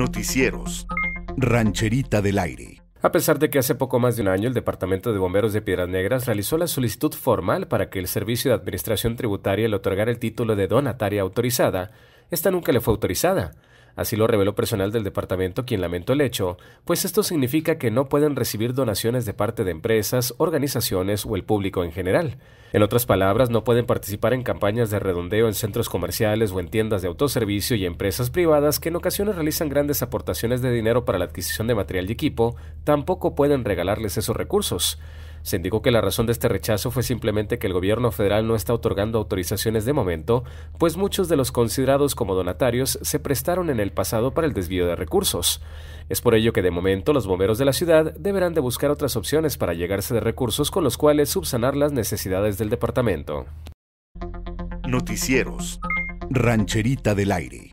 Noticieros. Rancherita del Aire. A pesar de que hace poco más de un año el Departamento de Bomberos de Piedras Negras realizó la solicitud formal para que el Servicio de Administración Tributaria le otorgara el título de donataria autorizada, esta nunca le fue autorizada. Así lo reveló personal del departamento quien lamentó el hecho, pues esto significa que no pueden recibir donaciones de parte de empresas, organizaciones o el público en general. En otras palabras, no pueden participar en campañas de redondeo en centros comerciales o en tiendas de autoservicio y empresas privadas que en ocasiones realizan grandes aportaciones de dinero para la adquisición de material y equipo, tampoco pueden regalarles esos recursos. Se indicó que la razón de este rechazo fue simplemente que el gobierno federal no está otorgando autorizaciones de momento, pues muchos de los considerados como donatarios se prestaron en el pasado para el desvío de recursos. Es por ello que de momento los bomberos de la ciudad deberán de buscar otras opciones para llegarse de recursos con los cuales subsanar las necesidades del departamento. Noticieros. Rancherita del Aire.